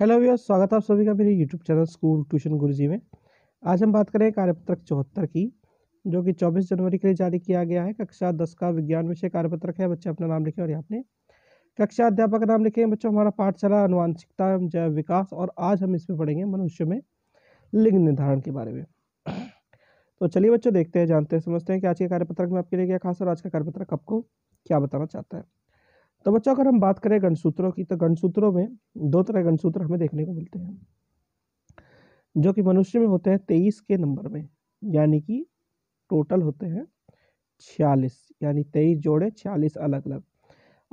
hello व्यवर्स स्वागत है आप सभी का मेरे YouTube channel school tuition Guruji में आज हम बात करें कार्यपत्रक चौहत्तर की जो कि 24 जनवरी के लिए जारी किया गया है कक्षा दस का विज्ञान विषय कार्यपत्रक है बच्चे अपना नाम लिखें और यहाँ पे कक्षा अध्यापक का नाम हैं बच्चों हमारा पाठशाला अनुवांशिकता जैव विकास और आज हम इसमें पढ़ेंगे मनुष्य में लिंग निर्धारण के बारे में तो चलिए बच्चों देखते हैं जानते हैं समझते हैं कि आज के कार्यपत्रक में आपके लिए क्या खास और आज का कार्यपत्रक आपको क्या बताना चाहता है तो बच्चों अगर हम बात करें गणसूत्रों की तो गणसूत्रों में दो तरह गणसूत्र हमें देखने को मिलते हैं जो कि मनुष्य में होते हैं तेईस के नंबर में यानी कि टोटल होते हैं छियालीस यानी तेईस जोड़े छियालीस अलग अलग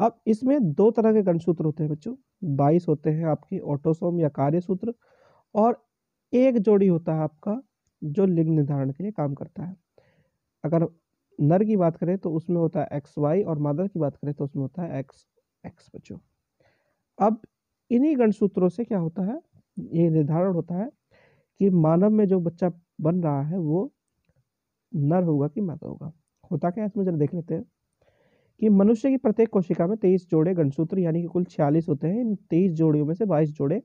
अब इसमें दो तरह के गणसूत्र होते हैं बच्चों बाईस होते हैं आपकी ऑटोसोम या कार्य सूत्र और एक जोड़ी होता है आपका जो लिंग निर्धारण के लिए काम करता है अगर नर की बात करें तो उसमें होता है एक्स वाई और मादर की बात करें तो उसमें होता है एक्स एक्स बच्चों अब इन्हीं गणसूत्रों से क्या होता है ये निर्धारण होता है कि मानव में जो बच्चा बन रहा है वो नर होगा कि मादा होगा होता क्या है इसमें जरा देख लेते हैं कि मनुष्य की प्रत्येक कोशिका में तेईस जोड़े गणसूत्र यानी कि कुल छियालीस होते हैं इन तेईस जोड़ियों में से बाईस जोड़े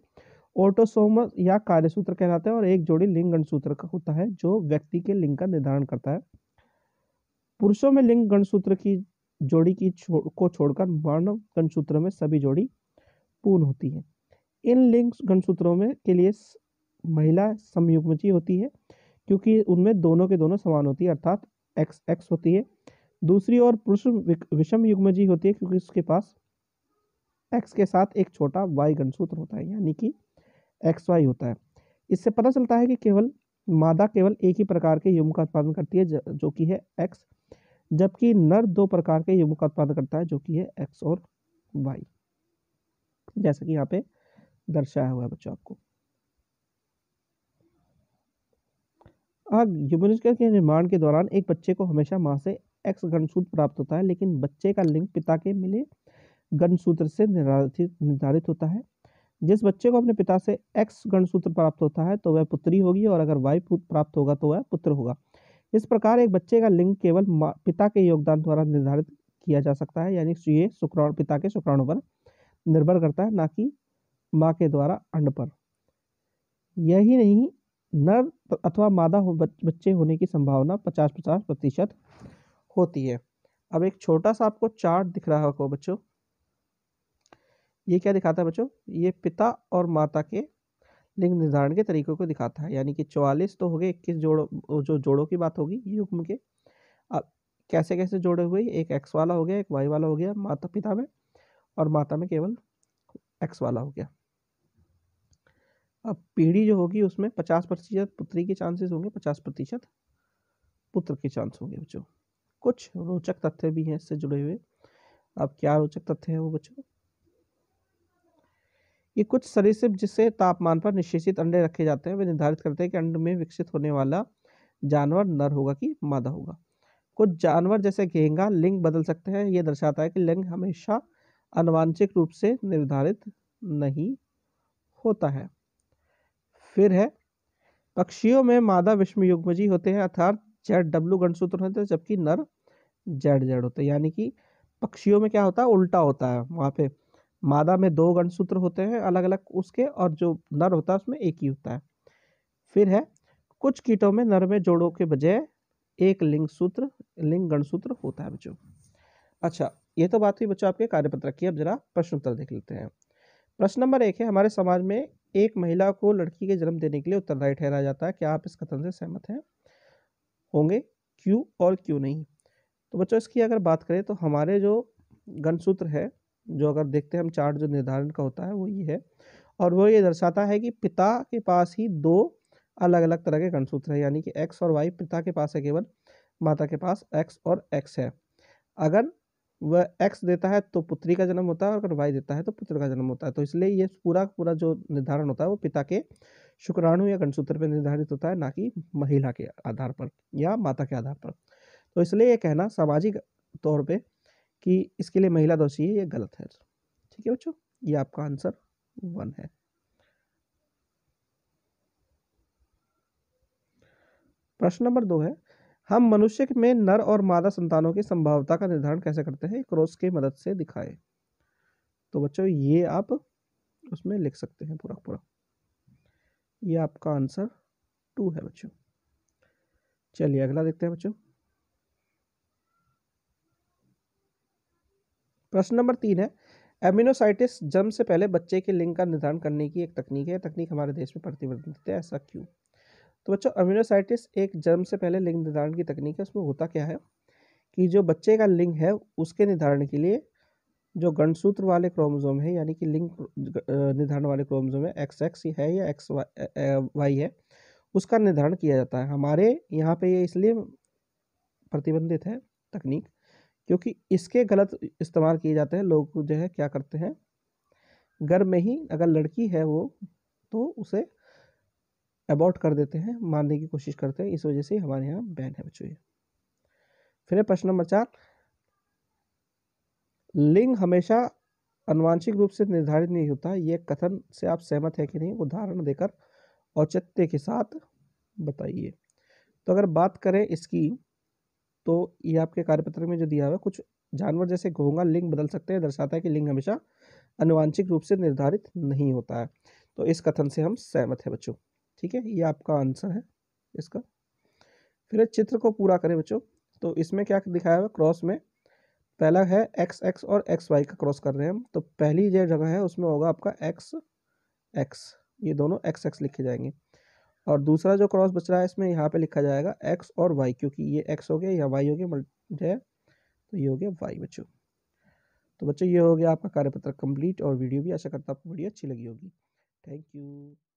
ऑटोसोम या कार्यसूत्र कहलाते हैं और एक जोड़ी लिंग गणसूत्र का होता है जो व्यक्ति के लिंग का निर्धारण करता है पुरुषों में लिंग गणसूत्र की जोड़ी की छो, को छोड़कर मानव गणसूत्र में सभी जोड़ी पूर्ण होती है इन लिंग गणसूत्रों में के लिए महिला समयुग्मची होती है क्योंकि उनमें दोनों के दोनों समान होती है अर्थात एक्स एक्स होती है दूसरी ओर पुरुष विषम युग्मजी होती है क्योंकि उसके पास एक्स के साथ एक छोटा वाई गणसूत्र होता है यानी कि एक्स वाई होता है इससे पता चलता है कि केवल मादा केवल एक ही प्रकार के युग का उत्पादन करती है जो कि है एक्स जबकि नर दो प्रकार के युग का उत्पादन करता है जो कि है एक्स और वाई जैसा कि यहाँ पे दर्शाया हुआ है बच्चों आपको के निर्माण के दौरान एक बच्चे को हमेशा माँ से एक्स गणसूत्र प्राप्त होता है लेकिन बच्चे का लिंग पिता के मिले गणसूत्र से निर्धारित होता है जिस बच्चे को अपने पिता से एक्स गणसूत्र प्राप्त होता है तो वह पुत्री होगी और अगर वाई प्राप्त होगा तो वह पुत्र होगा इस प्रकार एक बच्चे का लिंग केवल पिता के योगदान द्वारा निर्धारित किया जा सकता है यानी ये शुक्राणु पिता के शुक्राणु पर निर्भर करता है ना कि माँ के द्वारा अंड पर यही नहीं नर अथवा मादा हो बच्चे होने की संभावना पचास पचास प्रतिशत होती है अब एक छोटा सा आपको चार्ट दिख रहा होगा बच्चों ये क्या दिखाता है बच्चों ये पिता और माता के लिंग निर्धारण के तरीकों को दिखाता है यानी कि चौवालीस तो हो गए इक्कीस जोड़ों जो जोड़ों की बात होगी युग्म के अब कैसे कैसे जोड़े हुए एक एक्स वाला हो गया एक वाई वाला हो गया माता पिता में और माता में केवल एक्स वाला हो गया अब पीढ़ी जो होगी उसमें पचास प्रतिशत पुत्री के चांसेस होंगे पचास प्रतिशत पुत्र के चांस होंगे बच्चों कुछ रोचक तथ्य भी हैं इससे जुड़े हुए अब क्या रोचक तथ्य हैं वो बच्चों ये कुछ सरीसृप जिसे तापमान पर निश्चित अंडे रखे जाते हैं वे निर्धारित करते हैं कि अंडे में विकसित होने वाला जानवर नर होगा कि मादा होगा कुछ जानवर जैसे घेंगा लिंग बदल सकते हैं ये दर्शाता है कि लिंग हमेशा अनुवांशिक रूप से निर्धारित नहीं होता है फिर है पक्षियों में मादा विष्म युग्मजी होते हैं अर्थात जेड डब्ल्यू गणसूत्र होते हैं जबकि नर जेड जेड होते हैं यानी कि पक्षियों में क्या होता है उल्टा होता है वहाँ पे मादा में दो गणसूत्र होते हैं अलग अलग उसके और जो नर होता है उसमें एक ही होता है फिर है कुछ कीटों में नर में जोड़ों के बजाय एक लिंग सूत्र लिंग गणसूत्र होता है बच्चों अच्छा ये तो बात हुई बच्चों आपके कार्यपत्र की अब जरा प्रश्न उत्तर देख लेते हैं प्रश्न नंबर एक है हमारे समाज में एक महिला को लड़की के जन्म देने के लिए उत्तरदायी ठहराया जाता है क्या आप इस कथन से सहमत हैं होंगे क्यों और क्यों नहीं तो बच्चों इसकी अगर बात करें तो हमारे जो गणसूत्र है जो अगर देखते हैं हम चार्ट जो निर्धारण का होता है वो ये है और वो ये दर्शाता है कि पिता के पास ही दो अलग अलग तरह के गणसूत्र है यानी कि एक्स और वाई पिता के पास है केवल माता के पास एक्स और एक्स है अगर वह एक्स देता है तो पुत्री का जन्म होता है और अगर वाई देता है तो पुत्र का जन्म होता है तो इसलिए ये पूरा पूरा जो निर्धारण होता है वो पिता के शुक्राणु या गणसूत्र पर निर्धारित होता है ना कि महिला के आधार पर या माता के आधार पर तो इसलिए ये कहना सामाजिक तौर पर कि इसके लिए महिला दोषी है ये गलत है ठीक है बच्चों ये आपका आंसर वन है प्रश्न नंबर दो है हम मनुष्य में नर और मादा संतानों की संभावता का निर्धारण कैसे करते हैं क्रॉस की मदद से दिखाए तो बच्चों ये आप उसमें लिख सकते हैं पूरा पूरा ये आपका आंसर टू है बच्चों चलिए अगला देखते हैं बच्चों प्रश्न नंबर तीन है एमिनोसाइटिस जन्म से पहले बच्चे के लिंग का निर्धारण करने की एक तकनीक है तकनीक हमारे देश में प्रतिबंधित है ऐसा क्यों तो बच्चों एमिनोसाइटिस एक जन्म से पहले लिंग निर्धारण की तकनीक है उसमें होता क्या है कि जो बच्चे का लिंग है उसके निर्धारण के लिए जो गणसूत्र वाले क्रोमोजोम है यानी कि लिंग निर्धारण वाले क्रोमोजोम है एक्स एक्स है या एक्स वाई है उसका निर्धारण किया जाता है हमारे यहाँ पे ये इसलिए प्रतिबंधित है तकनीक क्योंकि इसके गलत इस्तेमाल किए जाते हैं लोग जो है क्या करते हैं घर में ही अगर लड़की है वो तो उसे अबॉर्ट कर देते हैं मारने की कोशिश करते हैं इस वजह से हमारे यहाँ बैन है बच्चों फिर प्रश्न नंबर चार लिंग हमेशा अनुवांशिक रूप से निर्धारित नहीं होता यह कथन से आप सहमत है कि नहीं उदाहरण देकर औचित्य के साथ बताइए तो अगर बात करें इसकी तो ये आपके कार्यपत्र में जो दिया हुआ है कुछ जानवर जैसे घोंगा लिंग बदल सकते हैं दर्शाता है कि लिंग हमेशा अनुवांशिक रूप से निर्धारित नहीं होता है तो इस कथन से हम सहमत है बच्चों ठीक है ये आपका आंसर है इसका फिर चित्र को पूरा करें बच्चों तो इसमें क्या दिखाया हुआ क्रॉस में पहला है एक्स एक्स और एक्स वाई का क्रॉस कर रहे हैं हम तो पहली जो जगह है उसमें होगा आपका एक्स एक्स ये दोनों एक्स एक्स लिखे जाएंगे और दूसरा जो क्रॉस बच रहा है इसमें यहाँ पे लिखा जाएगा एक्स और वाई क्योंकि ये एक्स हो गया या वाई हो गया है तो ये हो गया वाई बच्चों तो बच्चों ये हो गया आपका कार्यपत्र कंप्लीट और वीडियो भी आशा करता आपको बड़ी अच्छी लगी होगी थैंक यू